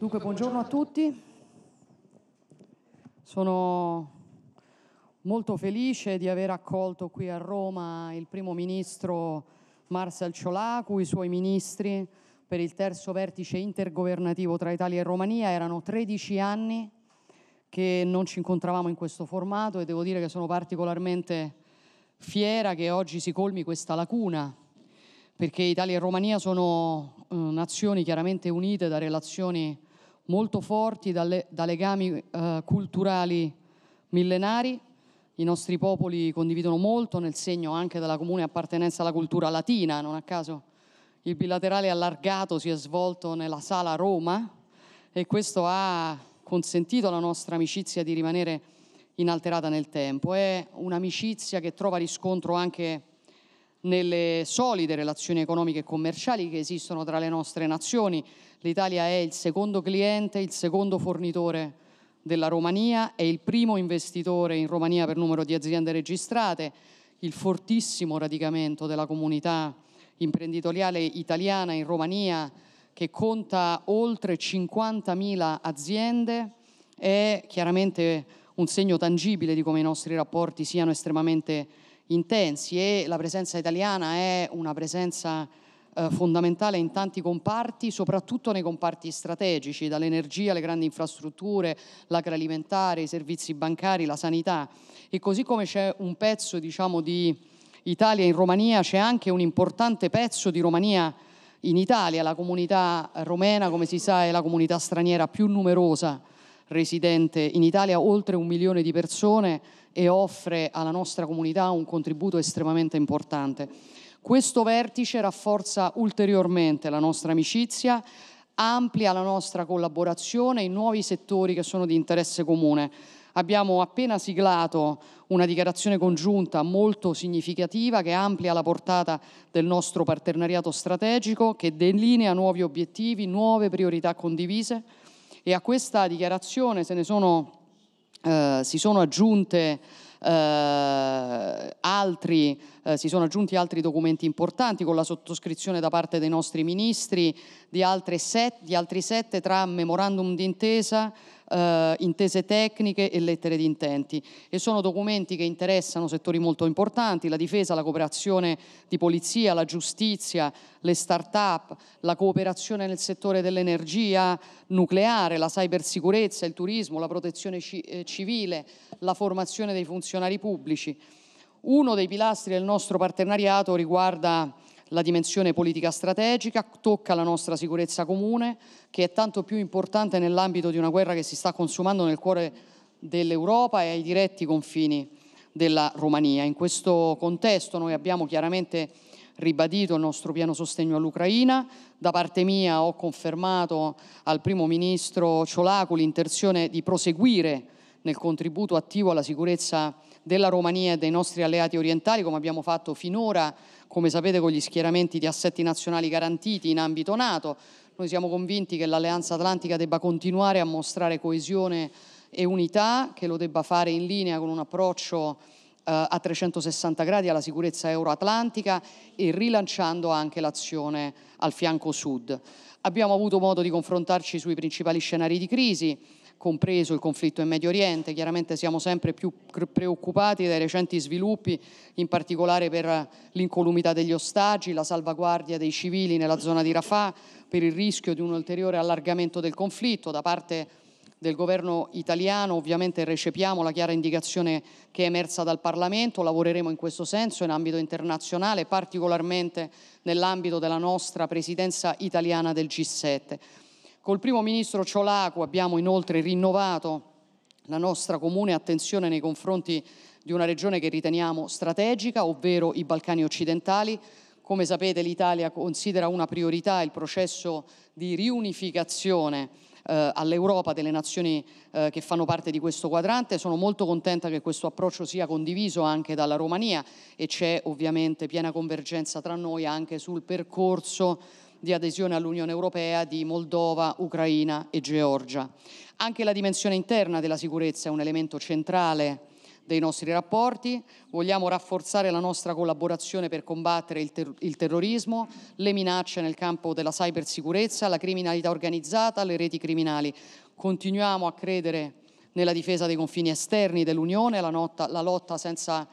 Dunque, buongiorno a tutti. Sono molto felice di aver accolto qui a Roma il primo ministro Marcel Ciolacu, i suoi ministri per il terzo vertice intergovernativo tra Italia e Romania. Erano 13 anni che non ci incontravamo in questo formato e devo dire che sono particolarmente fiera che oggi si colmi questa lacuna, perché Italia e Romania sono eh, nazioni chiaramente unite da relazioni molto forti dalle, da legami eh, culturali millenari. I nostri popoli condividono molto nel segno anche della comune appartenenza alla cultura latina, non a caso il bilaterale allargato si è svolto nella sala Roma e questo ha consentito alla nostra amicizia di rimanere inalterata nel tempo. È un'amicizia che trova riscontro anche nelle solide relazioni economiche e commerciali che esistono tra le nostre nazioni. L'Italia è il secondo cliente, il secondo fornitore della Romania, è il primo investitore in Romania per numero di aziende registrate, il fortissimo radicamento della comunità imprenditoriale italiana in Romania che conta oltre 50.000 aziende è chiaramente un segno tangibile di come i nostri rapporti siano estremamente importanti intensi e la presenza italiana è una presenza eh, fondamentale in tanti comparti, soprattutto nei comparti strategici, dall'energia alle grandi infrastrutture, l'agroalimentare, i servizi bancari, la sanità. E così come c'è un pezzo diciamo, di Italia in Romania, c'è anche un importante pezzo di Romania in Italia. La comunità romena, come si sa, è la comunità straniera più numerosa residente in Italia, oltre un milione di persone e offre alla nostra comunità un contributo estremamente importante. Questo vertice rafforza ulteriormente la nostra amicizia, amplia la nostra collaborazione in nuovi settori che sono di interesse comune. Abbiamo appena siglato una dichiarazione congiunta molto significativa che amplia la portata del nostro partenariato strategico, che delinea nuovi obiettivi, nuove priorità condivise e a questa dichiarazione se ne sono eh, si sono aggiunte eh, altri eh, si sono aggiunti altri documenti importanti con la sottoscrizione da parte dei nostri ministri di, set, di altri sette tra memorandum d'intesa, eh, intese tecniche e lettere di intenti. E sono documenti che interessano settori molto importanti, la difesa, la cooperazione di polizia, la giustizia, le start-up, la cooperazione nel settore dell'energia nucleare, la cybersicurezza, il turismo, la protezione ci- eh, civile, la formazione dei funzionari pubblici. Uno dei pilastri del nostro partenariato riguarda la dimensione politica strategica, tocca la nostra sicurezza comune, che è tanto più importante nell'ambito di una guerra che si sta consumando nel cuore dell'Europa e ai diretti confini della Romania. In questo contesto noi abbiamo chiaramente ribadito il nostro pieno sostegno all'Ucraina. Da parte mia ho confermato al primo ministro Ciolacu l'intenzione di proseguire nel contributo attivo alla sicurezza della Romania e dei nostri alleati orientali, come abbiamo fatto finora, come sapete, con gli schieramenti di assetti nazionali garantiti in ambito NATO. Noi siamo convinti che l'Alleanza Atlantica debba continuare a mostrare coesione e unità, che lo debba fare in linea con un approccio eh, a 360 gradi alla sicurezza euroatlantica e rilanciando anche l'azione al fianco sud. Abbiamo avuto modo di confrontarci sui principali scenari di crisi, compreso il conflitto in Medio Oriente. Chiaramente siamo sempre più preoccupati dai recenti sviluppi, in particolare per l'incolumità degli ostaggi, la salvaguardia dei civili nella zona di Rafah, per il rischio di un ulteriore allargamento del conflitto da parte del governo italiano. Ovviamente recepiamo la chiara indicazione che è emersa dal Parlamento, lavoreremo in questo senso in ambito internazionale, particolarmente nell'ambito della nostra presidenza italiana del G7. Col primo ministro Ciolacu abbiamo inoltre rinnovato la nostra comune attenzione nei confronti di una regione che riteniamo strategica, ovvero i Balcani occidentali. Come sapete l'Italia considera una priorità il processo di riunificazione eh, all'Europa delle nazioni eh, che fanno parte di questo quadrante. Sono molto contenta che questo approccio sia condiviso anche dalla Romania e c'è ovviamente piena convergenza tra noi anche sul percorso di adesione all'Unione Europea di Moldova, Ucraina e Georgia. Anche la dimensione interna della sicurezza è un elemento centrale dei nostri rapporti, vogliamo rafforzare la nostra collaborazione per combattere il, ter il, terrorismo, le minacce nel campo della cybersicurezza, la criminalità organizzata, le reti criminali. Continuiamo a credere nella difesa dei confini esterni dell'Unione, la, la lotta senza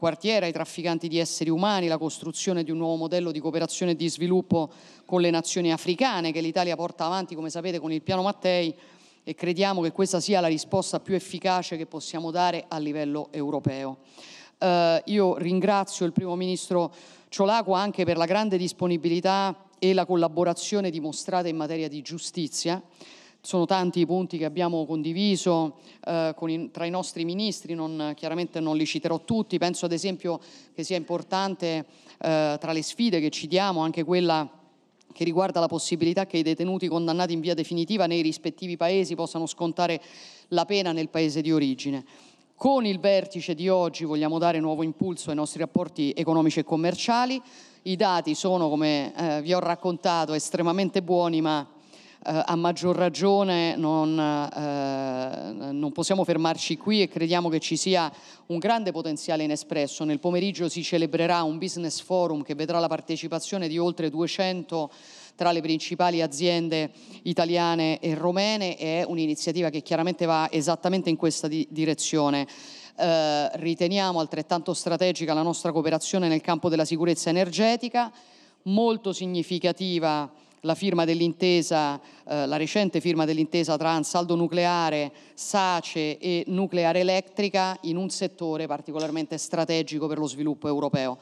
quartiere ai trafficanti di esseri umani, la costruzione di un nuovo modello di cooperazione e di sviluppo con le nazioni africane che l'Italia porta avanti, come sapete, con il piano Mattei e crediamo che questa sia la risposta più efficace che possiamo dare a livello europeo. Eh, io ringrazio il Primo Ministro Ciolaco anche per la grande disponibilità e la collaborazione dimostrata in materia di giustizia sono tanti i punti che abbiamo condiviso eh, con i, tra i nostri ministri, non, chiaramente non li citerò tutti, penso ad esempio che sia importante eh, tra le sfide che ci diamo anche quella che riguarda la possibilità che i detenuti condannati in via definitiva nei rispettivi paesi possano scontare la pena nel paese di origine. Con il vertice di oggi vogliamo dare nuovo impulso ai nostri rapporti economici e commerciali. I dati sono, come eh, vi ho raccontato, estremamente buoni, ma eh, a maggior ragione non, eh, non possiamo fermarci qui e crediamo che ci sia un grande potenziale inespresso. Nel pomeriggio si celebrerà un business forum che vedrà la partecipazione di oltre 200 tra le principali aziende italiane e romene e è un'iniziativa che chiaramente va esattamente in questa di direzione. Eh, riteniamo altrettanto strategica la nostra cooperazione nel campo della sicurezza energetica, molto significativa la, firma eh, la recente firma dell'intesa tra saldo Nucleare, Sace e Nucleare Elettrica in un settore particolarmente strategico per lo sviluppo europeo.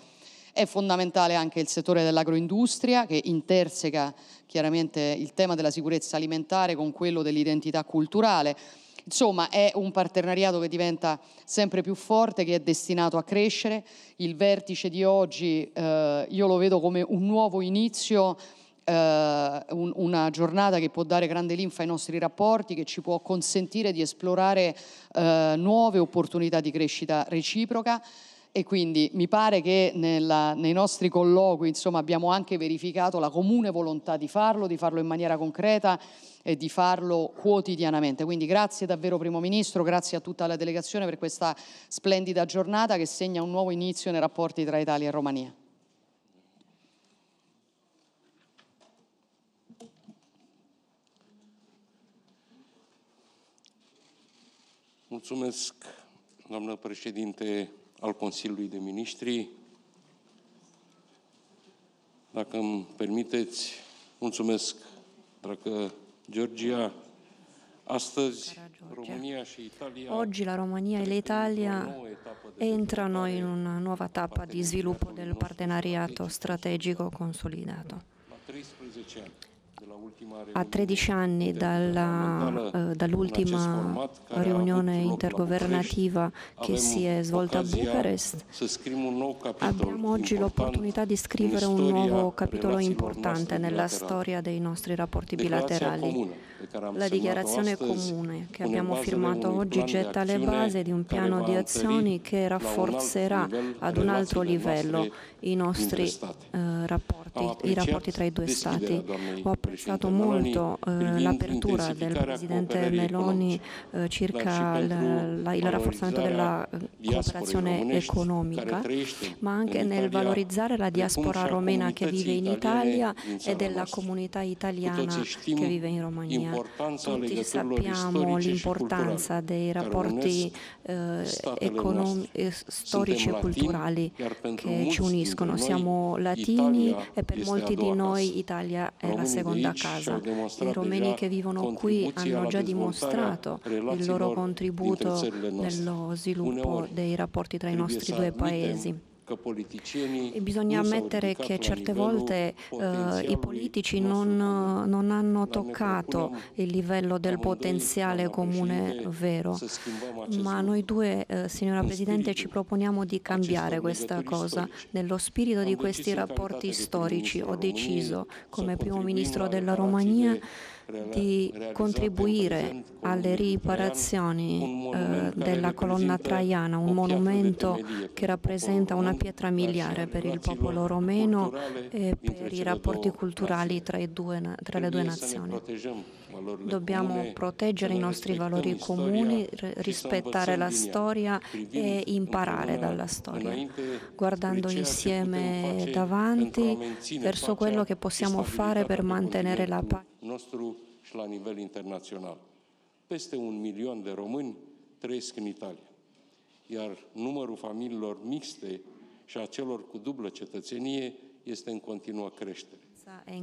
È fondamentale anche il settore dell'agroindustria che interseca chiaramente il tema della sicurezza alimentare con quello dell'identità culturale. Insomma, è un partenariato che diventa sempre più forte, che è destinato a crescere. Il vertice di oggi eh, io lo vedo come un nuovo inizio eh, un, una giornata che può dare grande linfa ai nostri rapporti, che ci può consentire di esplorare eh, nuove opportunità di crescita reciproca e quindi mi pare che nella, nei nostri colloqui insomma, abbiamo anche verificato la comune volontà di farlo, di farlo in maniera concreta e di farlo quotidianamente. Quindi grazie davvero Primo Ministro, grazie a tutta la delegazione per questa splendida giornata che segna un nuovo inizio nei rapporti tra Italia e Romania. Mulțumesc, doamnă președinte al Consiliului de Ministri. Dacă îmi permiteți, mulțumesc, dragă Georgia. Astăzi, România și Italia... Oggi la România e l'Italia noi în una nuova tappa di sviluppo del partenariato strategico consolidato. a 13 anni dalla, eh, dall'ultima riunione intergovernativa che si è svolta a Bucarest, abbiamo oggi l'opportunità di scrivere un nuovo capitolo importante nella storia dei nostri rapporti bilaterali. La dichiarazione comune che abbiamo firmato oggi getta le basi di un piano di azioni che rafforzerà ad un altro livello i nostri eh, rapporti rapporti, i rapporti tra i due Stati. Ho apprezzato molto eh, l'apertura del Presidente Meloni eh, circa il rafforzamento della eh, cooperazione economica, ma anche nel valorizzare la diaspora romena che vive in Italia e della comunità italiana che vive in Romania. Tutti sappiamo l'importanza dei rapporti eh, storici e culturali che ci uniscono. Siamo latini e per molti di noi Italia è la seconda casa. I romeni che vivono qui hanno già dimostrato il loro contributo nello sviluppo dei rapporti tra i nostri due paesi. E bisogna ammettere che certe volte eh, i politici non, non, hanno toccato il livello del potenziale comune vero, ma noi due, eh, signora Presidente, ci proponiamo di cambiare questa cosa. Nello spirito di questi rapporti storici ho deciso, come primo ministro della Romania, di contribuire alle riparazioni eh, della colonna traiana, un monumento che rappresenta una pietra miliare per il popolo romeno e per i rapporti culturali tra, due, tra le due nazioni dobbiamo proteggere i nostri valori comuni, rispettare la storia e imparare dalla storia, guardando insieme davanti verso quello che possiamo fare per mantenere la pace. la nivel internațional. Peste un milion de români trăiesc în Italia, iar numărul familiilor mixte și a celor cu dublă cetățenie este în continuă creștere.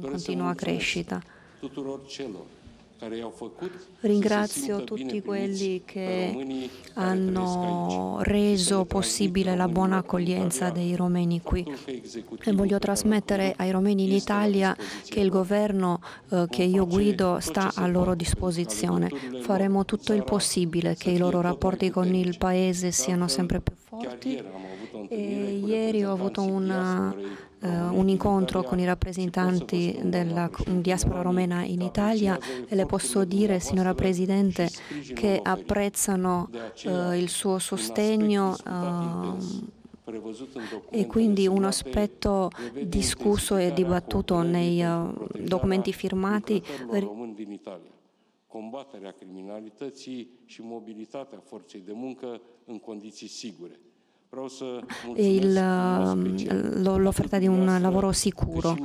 În continuă creștere. Tuturor celor Ringrazio tutti quelli che hanno reso possibile la buona accoglienza dei romeni qui. E voglio trasmettere ai romeni in Italia che il governo eh, che io guido sta a loro disposizione. Faremo tutto il possibile che i loro rapporti con il Paese siano sempre più forti. E ieri ho avuto una eh, un incontro con i rappresentanti della diaspora romena in Italia e le posso dire, signora Presidente, che apprezzano eh, il suo sostegno. Eh, e quindi un aspetto discusso e dibattuto nei eh, documenti firmati combaterea criminalității și mobilitatea forței de muncă în condiții sigure. Eh, il, ehm, l'offerta di un lavoro sicuro.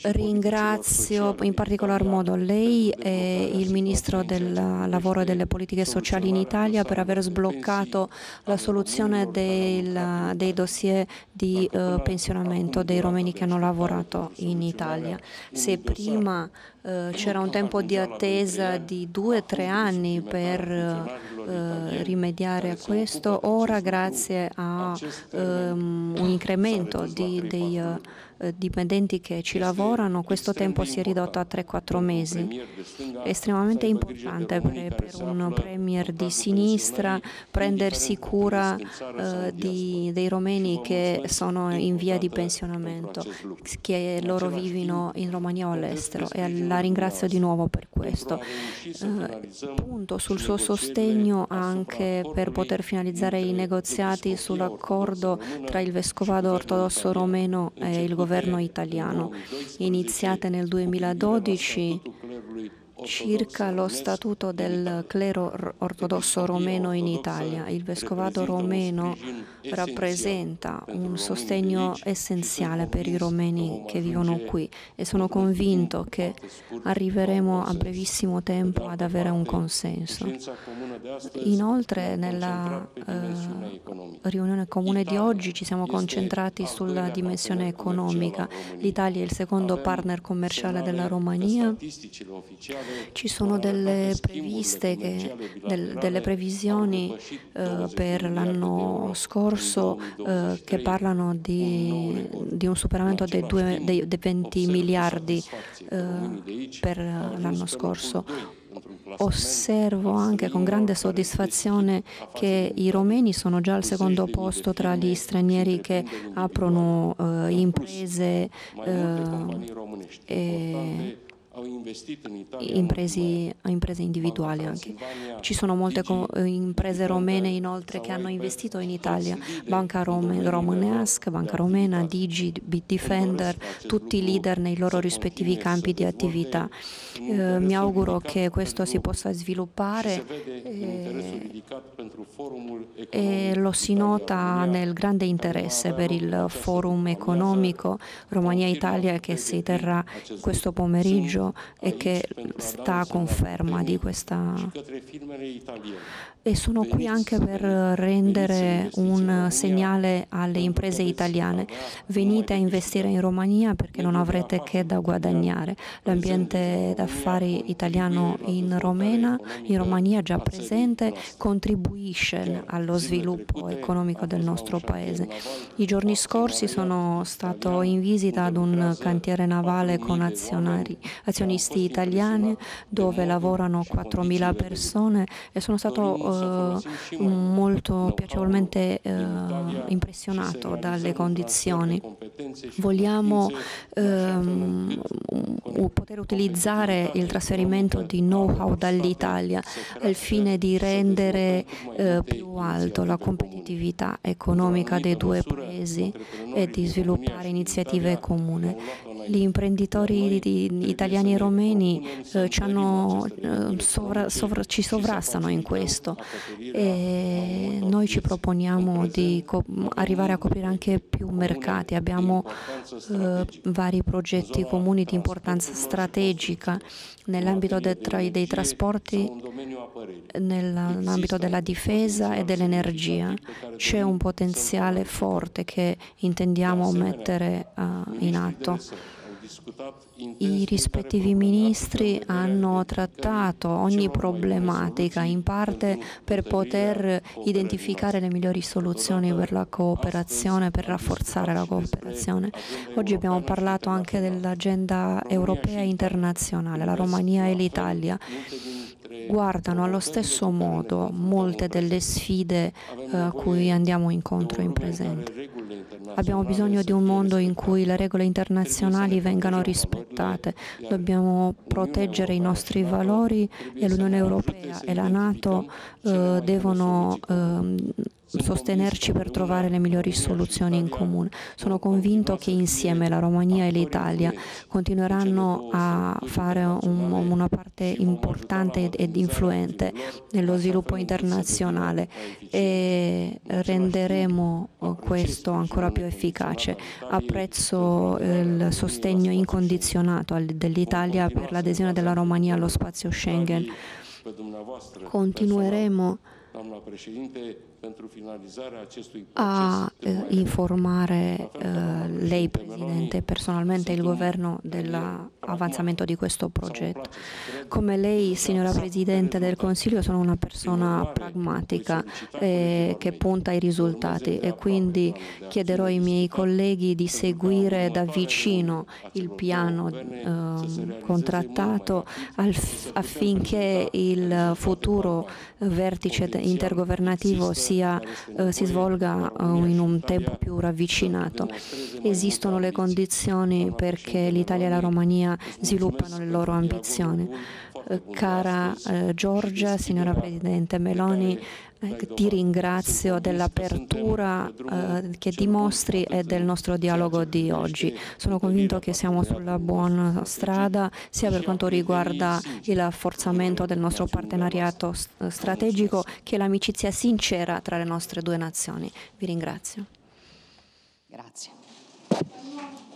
Ringrazio in particolar modo lei ecco, e il Ministro del Lavoro e delle Politiche Sociali in Italia per aver sbloccato la soluzione del, eh, dei dossier di uh, pensionamento dei romeni che hanno lavorato in Italia. Se prima eh, c'era un tempo di attesa di due o tre anni per eh, rimediare a questo, ora grazie a um, un incremento di, dei uh, eh, dipendenti che ci lavorano, questo tempo si è ridotto a 3-4 mesi. È estremamente importante per, per un premier di sinistra prendersi cura uh, di, dei romeni che sono in via di pensionamento, che loro vivono in Romania o all'estero e all la ringrazio di nuovo per questo. Eh, punto sul suo sostegno anche per poter finalizzare i negoziati sull'accordo tra il Vescovado ortodosso romeno e il governo italiano, iniziate nel 2012 circa lo statuto del clero ortodosso romeno in Italia. Il vescovado romeno rappresenta un sostegno essenziale per i romeni che vivono qui e sono convinto che arriveremo a brevissimo tempo ad avere un consenso. Inoltre nella eh, riunione comune di oggi ci siamo concentrati sulla dimensione economica. L'Italia è il secondo partner commerciale della Romania ci sono delle, che, del, delle previsioni eh, per l'anno scorso eh, che parlano di, di, un superamento dei, due, dei, dei 20 miliardi eh, per eh, l'anno scorso. Osservo anche con grande soddisfazione che i romeni sono già al secondo posto tra gli stranieri che aprono eh, imprese eh, e imprese, imprese individuali anche. Ci sono molte eh, imprese romene inoltre che hanno investito in Italia, Banca Rom- Banca Romena, Digi, Bitdefender, tutti i leader nei loro rispettivi campi di attività. Eh, mi auguro che questo si possa sviluppare e, e eh, eh, lo si nota nel grande interesse per il forum economico Romania-Italia che si terrà questo pomeriggio e che sta a conferma di questa e sono qui anche per rendere un segnale alle imprese italiane. Venite a investire in Romania perché non avrete che da guadagnare. L'ambiente esatto, d'affari esatto. italiano in, Romena, in Romania già presente contribuisce cioè, allo sviluppo economico del nostro paese. I giorni scorsi sono stato in visita ad un cantiere navale con azionisti italiani dove lavorano 4.000 persone e sono stato eh, molto piacevolmente eh, impressionato dalle condizioni. Vogliamo ehm, poter utilizzare il trasferimento di know-how dall'Italia al fine di rendere eh, più alto la competitività economica dei due paesi e di sviluppare iniziative comune gli imprenditori italiani e romeni eh, eh ci, hanno, eh, eh sovra, sovra, ci, sovrastano in questo e noi ci proponiamo di mm, arrivare a coprire anche più mercati. Abbiamo eh, vari progetti comuni di importanza strategica nell'ambito dei, tra dei trasporti, nell'ambito della difesa e dell'energia. C'è un potenziale forte che intendiamo mettere uh, in atto. I rispettivi ministri hanno trattato ogni problematica in parte per poter identificare le migliori soluzioni per la cooperazione, per rafforzare la cooperazione. Oggi abbiamo parlato anche dell'agenda europea e internazionale, la Romania e l'Italia guardano allo stesso modo molte delle sfide eh, a cui andiamo incontro in presente. Abbiamo bisogno di un mondo in cui le regole internazionali vengano rispettate. Dobbiamo proteggere i nostri valori e l'Unione Europea e la Nato eh, devono eh, sostenerci per trovare le migliori soluzioni in comune. Sono convinto che insieme la Romania e l'Italia continueranno a fare un, una parte importante ed influente nello sviluppo internazionale e renderemo questo ancora più efficace. Apprezzo eh, il sostegno incondizionato dell'Italia per l'adesione della Romania allo spazio Schengen. Continueremo a eh, informare eh, lei, Presidente, personalmente il governo dell'avanzamento di questo progetto. Come lei, signora Presidente del Consiglio, sono una persona pragmatica eh, che punta ai risultati e quindi chiederò ai miei colleghi di seguire da vicino il piano ehm, contrattato affinché il futuro vertice intergovernativo sia sia, eh, si svolga eh, in un tempo più ravvicinato. Esistono le condizioni perché l'Italia e la Romania sviluppano le loro ambizioni. Eh, cara eh, Giorgia, signora Presidente Meloni, Ecco, ti ringrazio dell'apertura eh, che dimostri e del nostro dialogo di oggi. Sono convinto che siamo sulla buona strada sia per quanto riguarda il rafforzamento del nostro partenariato strategico che l'amicizia sincera tra le nostre due nazioni. Vi ringrazio. Grazie.